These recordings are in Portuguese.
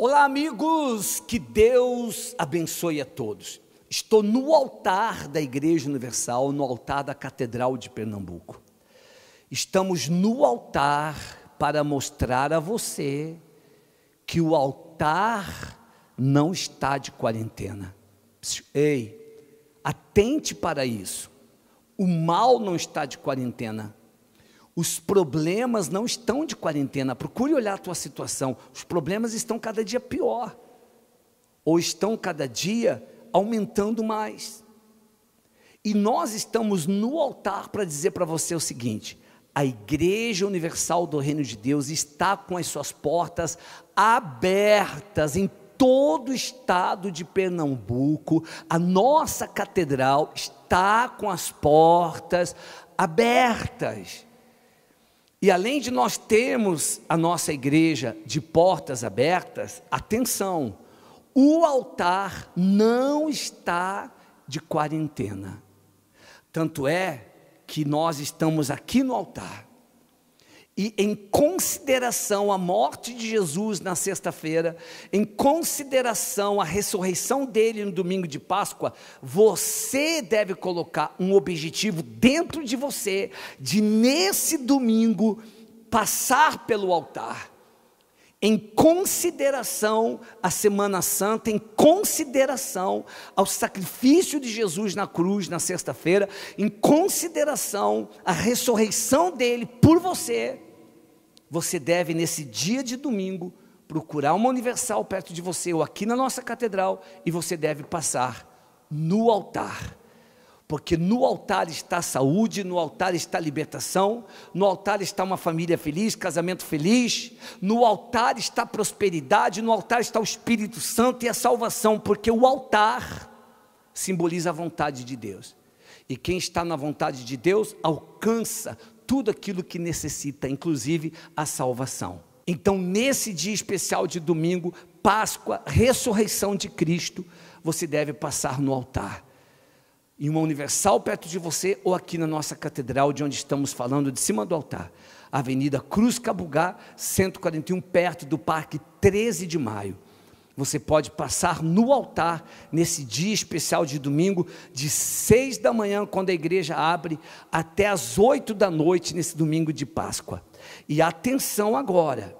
Olá, amigos, que Deus abençoe a todos. Estou no altar da Igreja Universal, no altar da Catedral de Pernambuco. Estamos no altar para mostrar a você que o altar não está de quarentena. Ei, atente para isso. O mal não está de quarentena. Os problemas não estão de quarentena. Procure olhar a tua situação. Os problemas estão cada dia pior. Ou estão cada dia aumentando mais. E nós estamos no altar para dizer para você o seguinte: a Igreja Universal do Reino de Deus está com as suas portas abertas em todo o estado de Pernambuco. A nossa catedral está com as portas abertas. E além de nós termos a nossa igreja de portas abertas, atenção, o altar não está de quarentena. Tanto é que nós estamos aqui no altar e em consideração à morte de Jesus na sexta-feira, em consideração à ressurreição dele no domingo de Páscoa, você deve colocar um objetivo dentro de você de nesse domingo passar pelo altar. Em consideração à Semana Santa, em consideração ao sacrifício de Jesus na cruz na sexta-feira, em consideração à ressurreição dele por você, você deve, nesse dia de domingo, procurar uma universal perto de você ou aqui na nossa catedral e você deve passar no altar. Porque no altar está saúde, no altar está libertação, no altar está uma família feliz, casamento feliz, no altar está prosperidade, no altar está o Espírito Santo e a salvação, porque o altar simboliza a vontade de Deus. E quem está na vontade de Deus alcança tudo aquilo que necessita, inclusive a salvação. Então, nesse dia especial de domingo, Páscoa, ressurreição de Cristo, você deve passar no altar. Em uma universal perto de você ou aqui na nossa catedral, de onde estamos falando, de cima do altar. Avenida Cruz Cabugá, 141, perto do Parque 13 de Maio você pode passar no altar nesse dia especial de domingo, de seis da manhã, quando a igreja abre, até às oito da noite, nesse domingo de Páscoa. E atenção agora,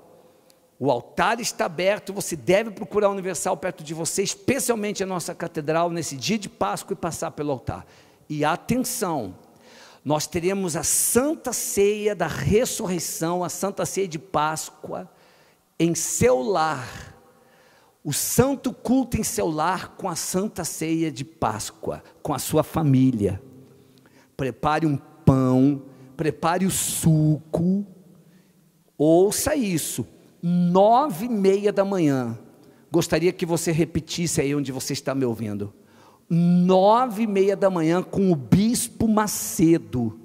o altar está aberto, você deve procurar o Universal perto de você, especialmente a nossa catedral, nesse dia de Páscoa e passar pelo altar. E atenção, nós teremos a Santa Ceia da Ressurreição, a Santa Ceia de Páscoa, em seu lar o santo culto em seu lar com a santa ceia de Páscoa, com a sua família. Prepare um pão, prepare o suco. Ouça isso, nove e meia da manhã. Gostaria que você repetisse aí onde você está me ouvindo. Nove e meia da manhã com o Bispo Macedo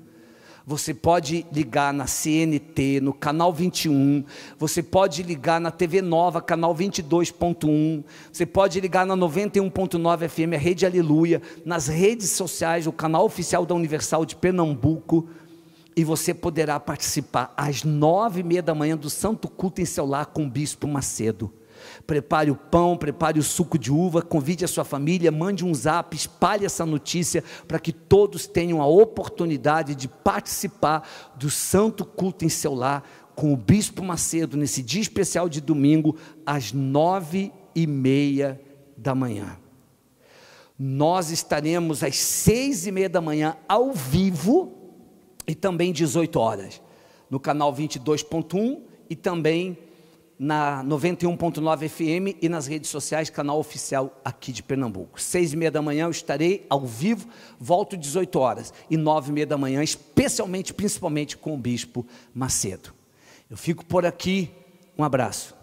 você pode ligar na CNT, no canal 21, você pode ligar na TV Nova, canal 22.1, você pode ligar na 91.9 FM, a Rede Aleluia, nas redes sociais, o canal oficial da Universal de Pernambuco, e você poderá participar às nove e meia da manhã do Santo Culto em Celular com o Bispo Macedo. Prepare o pão, prepare o suco de uva, convide a sua família, mande um zap, espalhe essa notícia para que todos tenham a oportunidade de participar do santo culto em seu lar com o Bispo Macedo nesse dia especial de domingo às nove e meia da manhã. Nós estaremos às seis e meia da manhã ao vivo e também 18 horas no canal 22.1 e também na 91.9 FM e nas redes sociais, canal oficial aqui de Pernambuco. Seis e meia da manhã eu estarei ao vivo, volto 18 horas e nove e meia da manhã, especialmente, principalmente com o Bispo Macedo. Eu fico por aqui, um abraço.